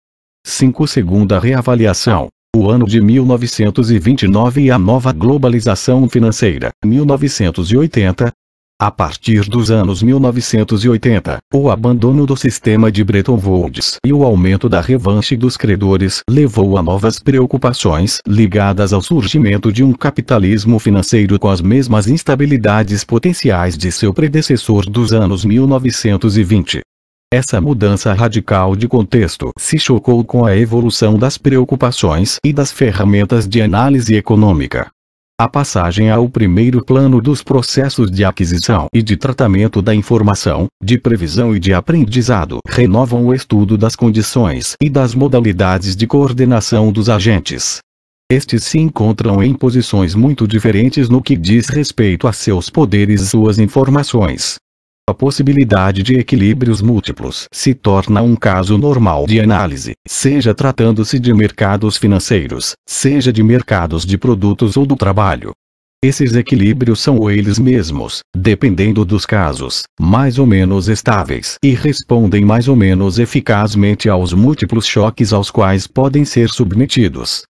5. Segunda reavaliação. O ano de 1929 e a nova globalização financeira. 1980. A partir dos anos 1980, o abandono do sistema de Bretton Woods e o aumento da revanche dos credores levou a novas preocupações ligadas ao surgimento de um capitalismo financeiro com as mesmas instabilidades potenciais de seu predecessor dos anos 1920. Essa mudança radical de contexto se chocou com a evolução das preocupações e das ferramentas de análise econômica. A passagem ao primeiro plano dos processos de aquisição e de tratamento da informação, de previsão e de aprendizado renovam o estudo das condições e das modalidades de coordenação dos agentes. Estes se encontram em posições muito diferentes no que diz respeito a seus poderes e suas informações, a possibilidade de equilíbrios múltiplos se torna um caso normal de análise, seja tratando-se de mercados financeiros, seja de mercados de produtos ou do trabalho. Esses equilíbrios são eles mesmos, dependendo dos casos, mais ou menos estáveis e respondem mais ou menos eficazmente aos múltiplos choques aos quais podem ser submetidos.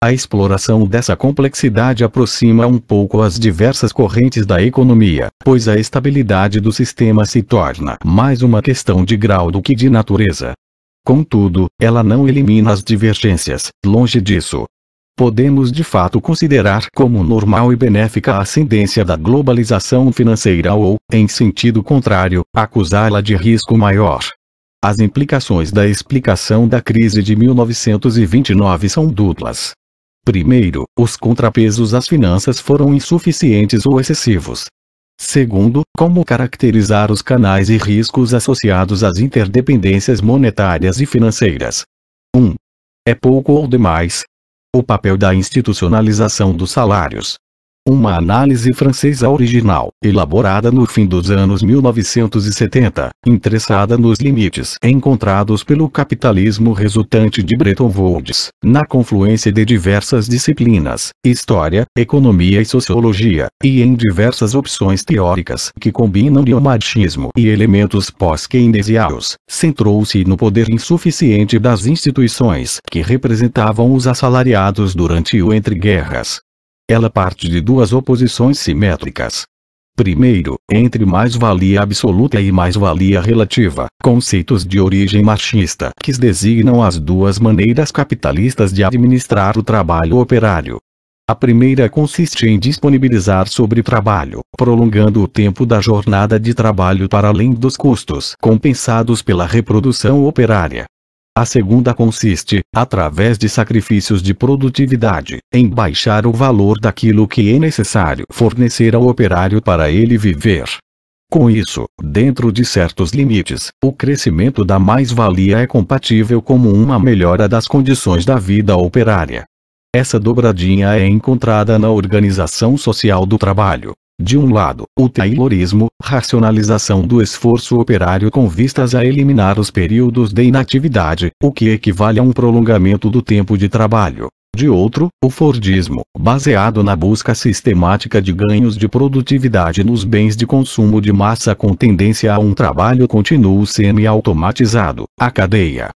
A exploração dessa complexidade aproxima um pouco as diversas correntes da economia, pois a estabilidade do sistema se torna mais uma questão de grau do que de natureza. Contudo, ela não elimina as divergências, longe disso. Podemos de fato considerar como normal e benéfica a ascendência da globalização financeira ou, em sentido contrário, acusá-la de risco maior. As implicações da explicação da crise de 1929 são duplas. Primeiro, os contrapesos às finanças foram insuficientes ou excessivos. Segundo, como caracterizar os canais e riscos associados às interdependências monetárias e financeiras. 1. Um, é pouco ou demais. O papel da institucionalização dos salários, uma análise francesa original, elaborada no fim dos anos 1970, interessada nos limites encontrados pelo capitalismo resultante de Bretton Woods, na confluência de diversas disciplinas, história, economia e sociologia, e em diversas opções teóricas que combinam neomarxismo e elementos pós-keynesianos, centrou-se no poder insuficiente das instituições que representavam os assalariados durante o entre-guerras, ela parte de duas oposições simétricas. Primeiro, entre mais-valia absoluta e mais-valia relativa, conceitos de origem machista que designam as duas maneiras capitalistas de administrar o trabalho operário. A primeira consiste em disponibilizar sobre trabalho, prolongando o tempo da jornada de trabalho para além dos custos compensados pela reprodução operária, a segunda consiste, através de sacrifícios de produtividade, em baixar o valor daquilo que é necessário fornecer ao operário para ele viver. Com isso, dentro de certos limites, o crescimento da mais-valia é compatível como uma melhora das condições da vida operária. Essa dobradinha é encontrada na organização social do trabalho, de um lado, o taylorismo, racionalização do esforço operário com vistas a eliminar os períodos de inatividade, o que equivale a um prolongamento do tempo de trabalho. De outro, o Fordismo, baseado na busca sistemática de ganhos de produtividade nos bens de consumo de massa com tendência a um trabalho contínuo semi-automatizado, a cadeia.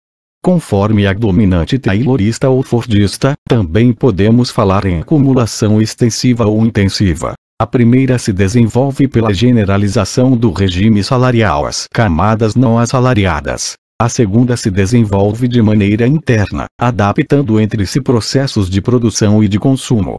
Conforme a dominante taylorista ou fordista, também podemos falar em acumulação extensiva ou intensiva, a primeira se desenvolve pela generalização do regime salarial às camadas não assalariadas. A segunda se desenvolve de maneira interna, adaptando entre si processos de produção e de consumo.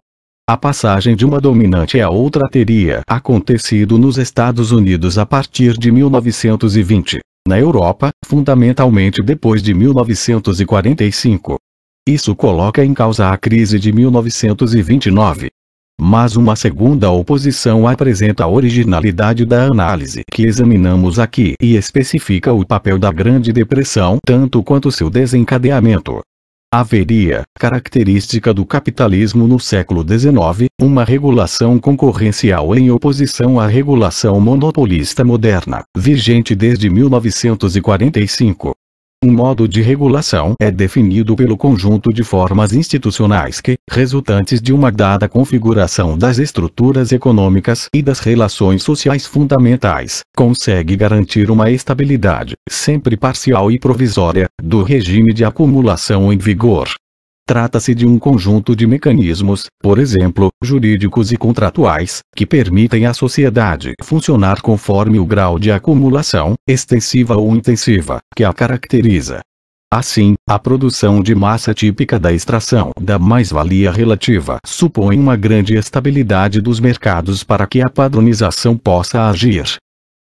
A passagem de uma dominante à outra teria acontecido nos Estados Unidos a partir de 1920, na Europa, fundamentalmente depois de 1945. Isso coloca em causa a crise de 1929, mas uma segunda oposição apresenta a originalidade da análise que examinamos aqui e especifica o papel da Grande Depressão tanto quanto seu desencadeamento. Haveria, característica do capitalismo no século XIX, uma regulação concorrencial em oposição à regulação monopolista moderna, vigente desde 1945. Um modo de regulação é definido pelo conjunto de formas institucionais que, resultantes de uma dada configuração das estruturas econômicas e das relações sociais fundamentais, consegue garantir uma estabilidade, sempre parcial e provisória, do regime de acumulação em vigor. Trata-se de um conjunto de mecanismos, por exemplo, jurídicos e contratuais, que permitem à sociedade funcionar conforme o grau de acumulação, extensiva ou intensiva, que a caracteriza. Assim, a produção de massa típica da extração da mais-valia relativa supõe uma grande estabilidade dos mercados para que a padronização possa agir,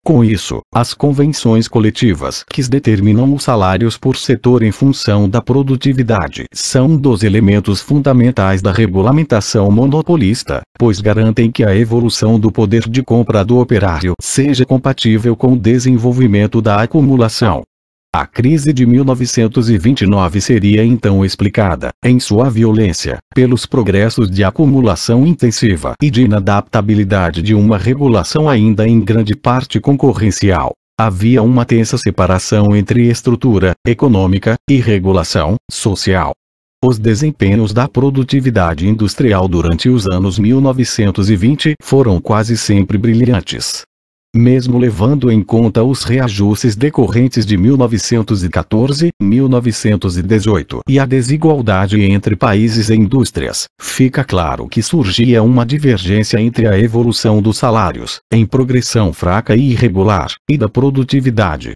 com isso, as convenções coletivas que determinam os salários por setor em função da produtividade são um dos elementos fundamentais da regulamentação monopolista, pois garantem que a evolução do poder de compra do operário seja compatível com o desenvolvimento da acumulação, a crise de 1929 seria então explicada, em sua violência, pelos progressos de acumulação intensiva e de inadaptabilidade de uma regulação ainda em grande parte concorrencial. Havia uma tensa separação entre estrutura econômica e regulação social. Os desempenhos da produtividade industrial durante os anos 1920 foram quase sempre brilhantes, mesmo levando em conta os reajustes decorrentes de 1914, 1918 e a desigualdade entre países e indústrias, fica claro que surgia uma divergência entre a evolução dos salários, em progressão fraca e irregular, e da produtividade.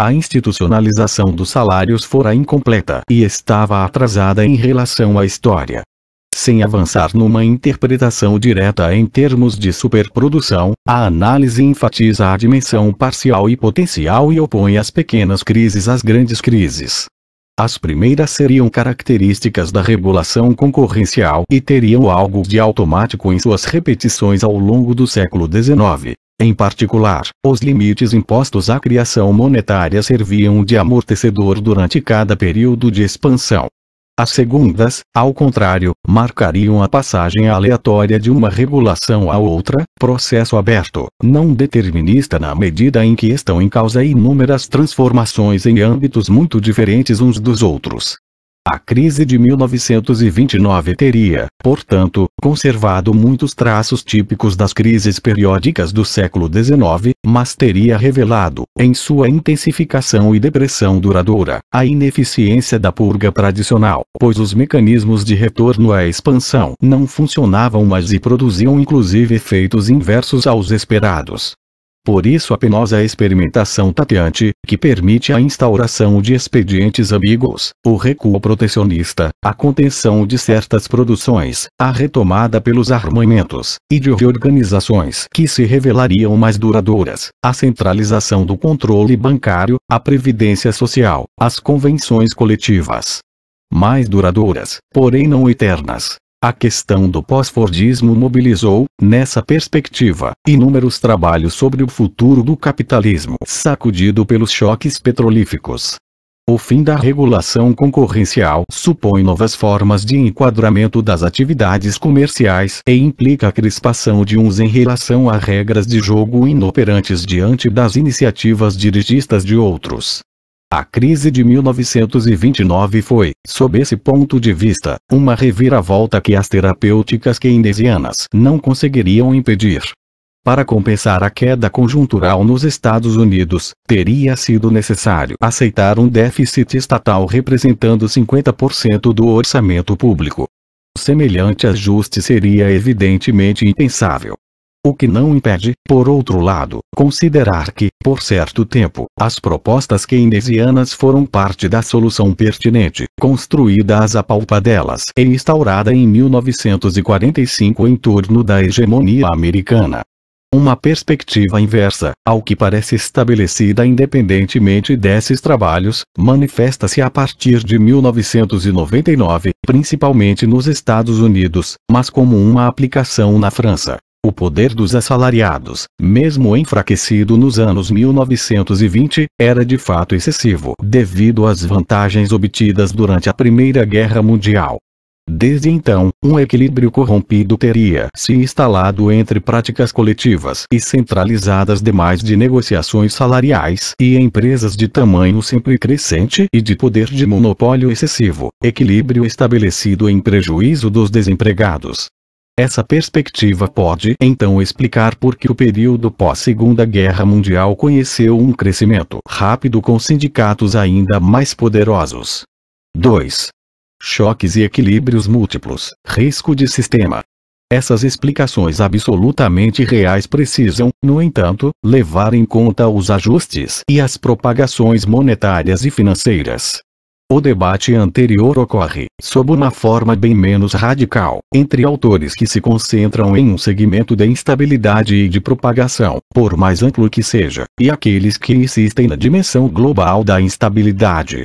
A institucionalização dos salários fora incompleta e estava atrasada em relação à história, sem avançar numa interpretação direta em termos de superprodução, a análise enfatiza a dimensão parcial e potencial e opõe as pequenas crises às grandes crises. As primeiras seriam características da regulação concorrencial e teriam algo de automático em suas repetições ao longo do século XIX. Em particular, os limites impostos à criação monetária serviam de amortecedor durante cada período de expansão. As segundas, ao contrário, marcariam a passagem aleatória de uma regulação a outra, processo aberto, não determinista na medida em que estão em causa inúmeras transformações em âmbitos muito diferentes uns dos outros, a crise de 1929 teria, portanto, conservado muitos traços típicos das crises periódicas do século XIX, mas teria revelado, em sua intensificação e depressão duradoura, a ineficiência da purga tradicional, pois os mecanismos de retorno à expansão não funcionavam mais e produziam inclusive efeitos inversos aos esperados. Por isso a penosa experimentação tateante, que permite a instauração de expedientes ambíguos, o recuo protecionista, a contenção de certas produções, a retomada pelos armamentos, e de reorganizações que se revelariam mais duradouras, a centralização do controle bancário, a previdência social, as convenções coletivas. Mais duradouras, porém não eternas, a questão do pós-fordismo mobilizou, nessa perspectiva, inúmeros trabalhos sobre o futuro do capitalismo sacudido pelos choques petrolíficos. O fim da regulação concorrencial supõe novas formas de enquadramento das atividades comerciais e implica a crispação de uns em relação a regras de jogo inoperantes diante das iniciativas dirigistas de outros. A crise de 1929 foi, sob esse ponto de vista, uma reviravolta que as terapêuticas keynesianas não conseguiriam impedir. Para compensar a queda conjuntural nos Estados Unidos, teria sido necessário aceitar um déficit estatal representando 50% do orçamento público. Semelhante ajuste seria evidentemente impensável, o que não impede, por outro lado, considerar que, por certo tempo, as propostas keynesianas foram parte da solução pertinente, construída às apalpadelas e instaurada em 1945 em torno da hegemonia americana. Uma perspectiva inversa, ao que parece estabelecida independentemente desses trabalhos, manifesta-se a partir de 1999, principalmente nos Estados Unidos, mas como uma aplicação na França, o poder dos assalariados, mesmo enfraquecido nos anos 1920, era de fato excessivo devido às vantagens obtidas durante a Primeira Guerra Mundial. Desde então, um equilíbrio corrompido teria se instalado entre práticas coletivas e centralizadas demais de negociações salariais e empresas de tamanho sempre crescente e de poder de monopólio excessivo, equilíbrio estabelecido em prejuízo dos desempregados. Essa perspectiva pode então explicar por que o período pós-Segunda Guerra Mundial conheceu um crescimento rápido com sindicatos ainda mais poderosos. 2. Choques e equilíbrios múltiplos, risco de sistema. Essas explicações absolutamente reais precisam, no entanto, levar em conta os ajustes e as propagações monetárias e financeiras o debate anterior ocorre, sob uma forma bem menos radical, entre autores que se concentram em um segmento de instabilidade e de propagação, por mais amplo que seja, e aqueles que insistem na dimensão global da instabilidade.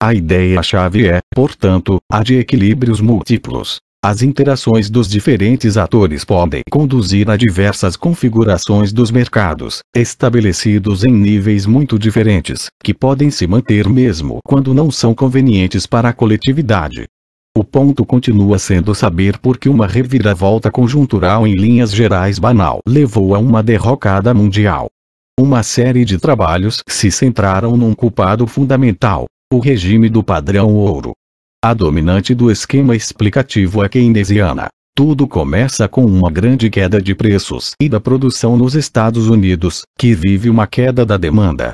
A ideia-chave é, portanto, a de equilíbrios múltiplos, as interações dos diferentes atores podem conduzir a diversas configurações dos mercados, estabelecidos em níveis muito diferentes, que podem se manter mesmo quando não são convenientes para a coletividade. O ponto continua sendo saber por que uma reviravolta conjuntural em linhas gerais banal levou a uma derrocada mundial. Uma série de trabalhos se centraram num culpado fundamental, o regime do padrão ouro a dominante do esquema explicativo é keynesiana. Tudo começa com uma grande queda de preços e da produção nos Estados Unidos, que vive uma queda da demanda,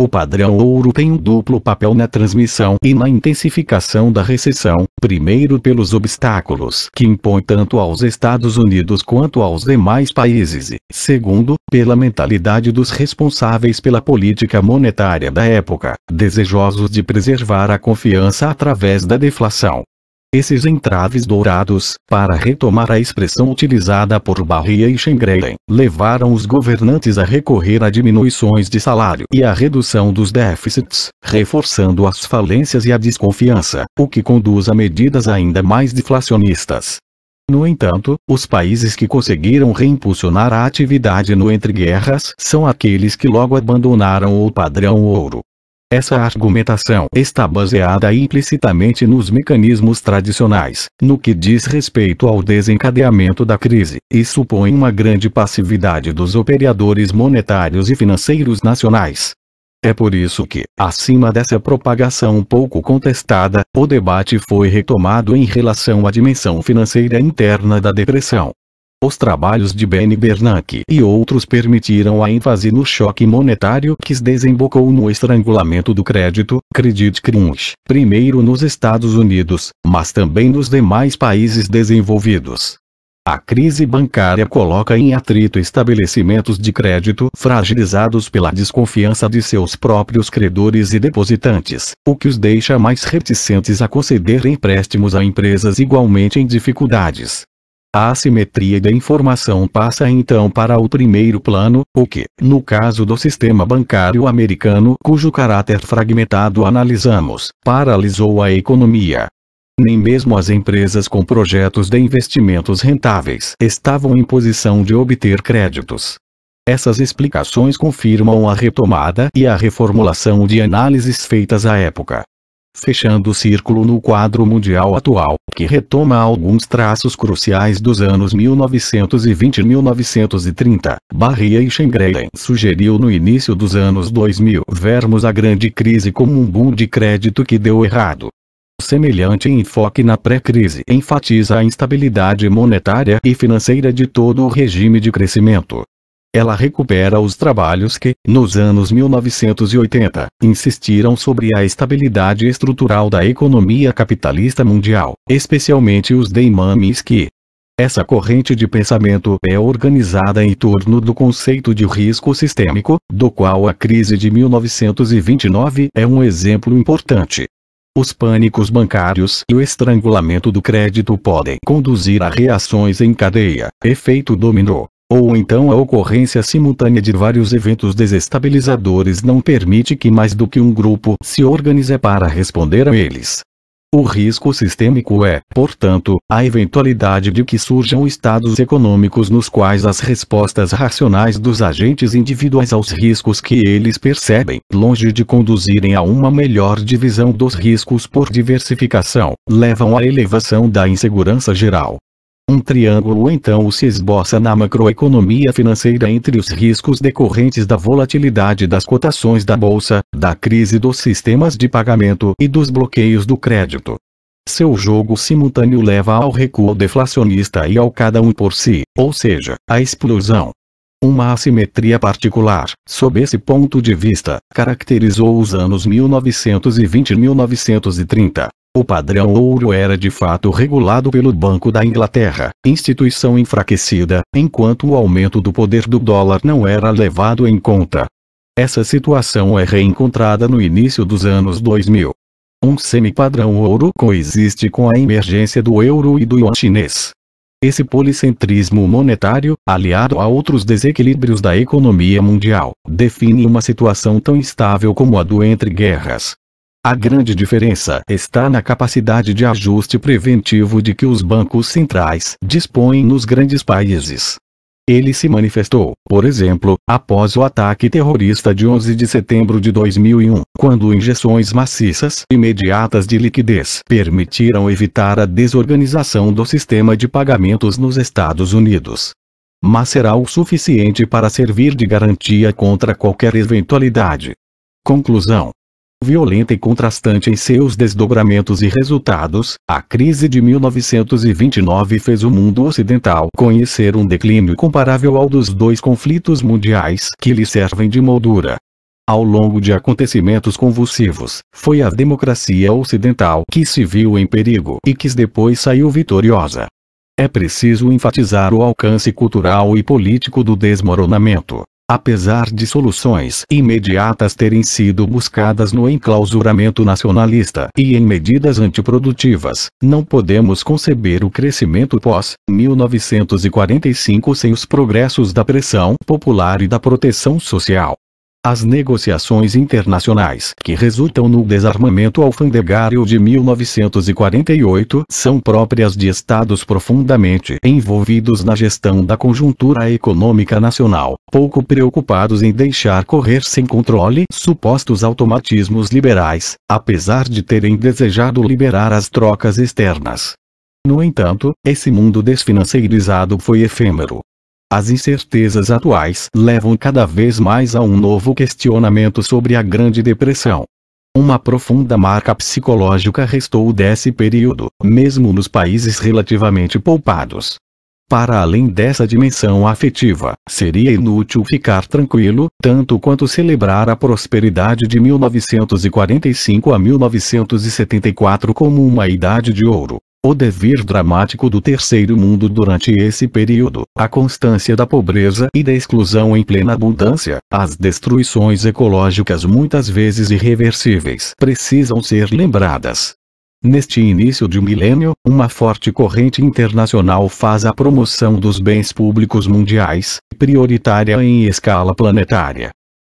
o padrão ouro tem um duplo papel na transmissão e na intensificação da recessão, primeiro pelos obstáculos que impõe tanto aos Estados Unidos quanto aos demais países e, segundo, pela mentalidade dos responsáveis pela política monetária da época, desejosos de preservar a confiança através da deflação esses entraves dourados, para retomar a expressão utilizada por Barria e Schengreiden, levaram os governantes a recorrer a diminuições de salário e a redução dos déficits, reforçando as falências e a desconfiança, o que conduz a medidas ainda mais deflacionistas. No entanto, os países que conseguiram reimpulsionar a atividade no entre guerras são aqueles que logo abandonaram o padrão ouro essa argumentação está baseada implicitamente nos mecanismos tradicionais, no que diz respeito ao desencadeamento da crise, e supõe uma grande passividade dos operadores monetários e financeiros nacionais. É por isso que, acima dessa propagação pouco contestada, o debate foi retomado em relação à dimensão financeira interna da depressão. Os trabalhos de Ben Bernanke e outros permitiram a ênfase no choque monetário que desembocou no estrangulamento do crédito, credit crunch, primeiro nos Estados Unidos, mas também nos demais países desenvolvidos. A crise bancária coloca em atrito estabelecimentos de crédito fragilizados pela desconfiança de seus próprios credores e depositantes, o que os deixa mais reticentes a conceder empréstimos a empresas igualmente em dificuldades. A assimetria da informação passa então para o primeiro plano, o que, no caso do sistema bancário americano cujo caráter fragmentado analisamos, paralisou a economia. Nem mesmo as empresas com projetos de investimentos rentáveis estavam em posição de obter créditos. Essas explicações confirmam a retomada e a reformulação de análises feitas à época fechando o círculo no quadro mundial atual, que retoma alguns traços cruciais dos anos 1920 e 1930. Barria e Schengreiden sugeriu no início dos anos 2000 vermos a grande crise como um boom de crédito que deu errado. Semelhante enfoque na pré-crise enfatiza a instabilidade monetária e financeira de todo o regime de crescimento ela recupera os trabalhos que, nos anos 1980, insistiram sobre a estabilidade estrutural da economia capitalista mundial, especialmente os de imames que, essa corrente de pensamento é organizada em torno do conceito de risco sistêmico, do qual a crise de 1929 é um exemplo importante. Os pânicos bancários e o estrangulamento do crédito podem conduzir a reações em cadeia, efeito dominó, ou então a ocorrência simultânea de vários eventos desestabilizadores não permite que mais do que um grupo se organize para responder a eles. O risco sistêmico é, portanto, a eventualidade de que surjam estados econômicos nos quais as respostas racionais dos agentes individuais aos riscos que eles percebem, longe de conduzirem a uma melhor divisão dos riscos por diversificação, levam à elevação da insegurança geral. Um triângulo então se esboça na macroeconomia financeira entre os riscos decorrentes da volatilidade das cotações da bolsa, da crise dos sistemas de pagamento e dos bloqueios do crédito. Seu jogo simultâneo leva ao recuo deflacionista e ao cada um por si, ou seja, à explosão. Uma assimetria particular, sob esse ponto de vista, caracterizou os anos 1920 e 1930. O padrão ouro era de fato regulado pelo Banco da Inglaterra, instituição enfraquecida, enquanto o aumento do poder do dólar não era levado em conta. Essa situação é reencontrada no início dos anos 2000. Um semi-padrão ouro coexiste com a emergência do euro e do yuan chinês. Esse policentrismo monetário, aliado a outros desequilíbrios da economia mundial, define uma situação tão instável como a do entre guerras. A grande diferença está na capacidade de ajuste preventivo de que os bancos centrais dispõem nos grandes países. Ele se manifestou, por exemplo, após o ataque terrorista de 11 de setembro de 2001, quando injeções maciças imediatas de liquidez permitiram evitar a desorganização do sistema de pagamentos nos Estados Unidos. Mas será o suficiente para servir de garantia contra qualquer eventualidade. Conclusão violenta e contrastante em seus desdobramentos e resultados, a crise de 1929 fez o mundo ocidental conhecer um declínio comparável ao dos dois conflitos mundiais que lhe servem de moldura. Ao longo de acontecimentos convulsivos, foi a democracia ocidental que se viu em perigo e que depois saiu vitoriosa. É preciso enfatizar o alcance cultural e político do desmoronamento. Apesar de soluções imediatas terem sido buscadas no enclausuramento nacionalista e em medidas antiprodutivas, não podemos conceber o crescimento pós-1945 sem os progressos da pressão popular e da proteção social. As negociações internacionais que resultam no desarmamento alfandegário de 1948 são próprias de estados profundamente envolvidos na gestão da conjuntura econômica nacional, pouco preocupados em deixar correr sem controle supostos automatismos liberais, apesar de terem desejado liberar as trocas externas. No entanto, esse mundo desfinanciarizado foi efêmero, as incertezas atuais levam cada vez mais a um novo questionamento sobre a Grande Depressão. Uma profunda marca psicológica restou desse período, mesmo nos países relativamente poupados. Para além dessa dimensão afetiva, seria inútil ficar tranquilo, tanto quanto celebrar a prosperidade de 1945 a 1974 como uma idade de ouro o devir dramático do terceiro mundo durante esse período, a constância da pobreza e da exclusão em plena abundância, as destruições ecológicas muitas vezes irreversíveis precisam ser lembradas. Neste início de um milênio, uma forte corrente internacional faz a promoção dos bens públicos mundiais, prioritária em escala planetária.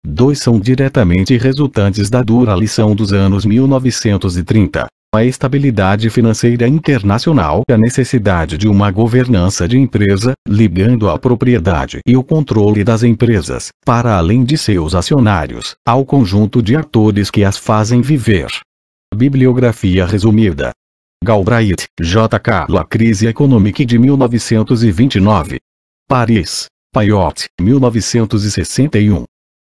Dois são diretamente resultantes da dura lição dos anos 1930 a estabilidade financeira internacional e a necessidade de uma governança de empresa, ligando a propriedade e o controle das empresas, para além de seus acionários, ao conjunto de atores que as fazem viver. Bibliografia resumida. Galbraith, J.K. La Crise Econômica de 1929. Paris, Payot, 1961.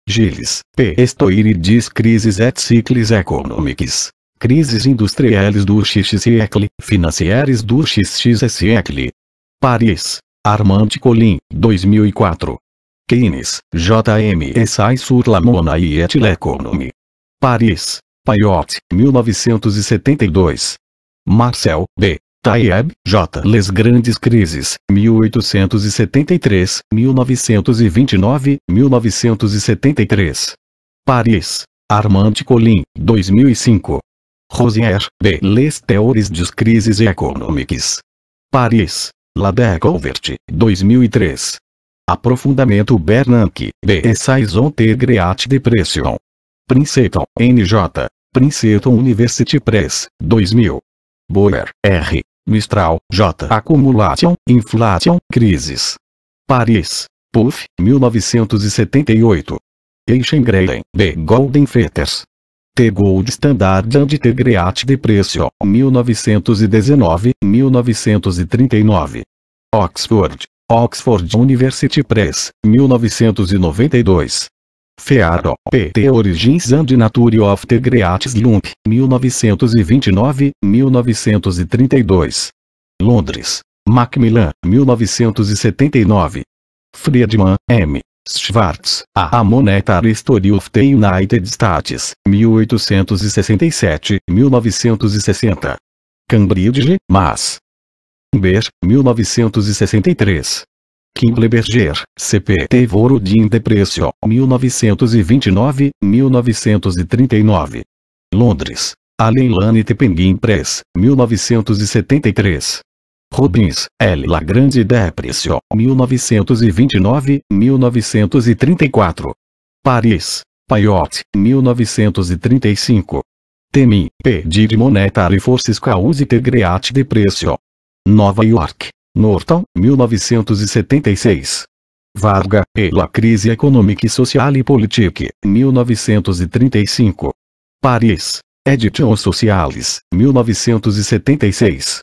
Gilles, P. Estoire diz Crises et Cycles Economics, crises industriais do XX-século, do xx Paris, Armand Collin, 2004. Keynes, J.M. Essai sur la monnaie et l'économie. Paris, Payot, 1972. Marcel, B. Taieb J. Les Grandes Crises, 1873, 1929, 1973. Paris, Armand Collin, 2005. Rosier, B. Les Théories des Crises Economiques. Paris, Labergovert, 2003. Aprofundamento Bernanke, B. Essais on Tegreat Depression. Princeton, NJ, Princeton University Press, 2000. Boer, R. Mistral, J. Accumulation, Inflation, Crises. Paris, Puff, 1978. Eichengreen B. Golden Fetters, The Gold Standard and The Great Depression, 1919-1939. Oxford, Oxford University Press, 1992. Fearo, The Origins and Nature of the Great Slump, 1929-1932. Londres, Macmillan, 1979. Friedman, M. Schwartz, A Monetary History of the United States, 1867-1960. Cambridge, Mass. Ber, 1963. C.P. Tevoro de Deprecio, 1929-1939. Londres, Allen Lane Penguin Press, 1973. Rubens, L. La Grande Depression, 1929-1934. Paris, Payot, 1935. Temin, P. Did monetari Forces Cause Great Depression. Nova York, Norton, 1976. Varga, E. La Crise econômica, social e Politique, 1935. Paris, Edition Sociales, 1976.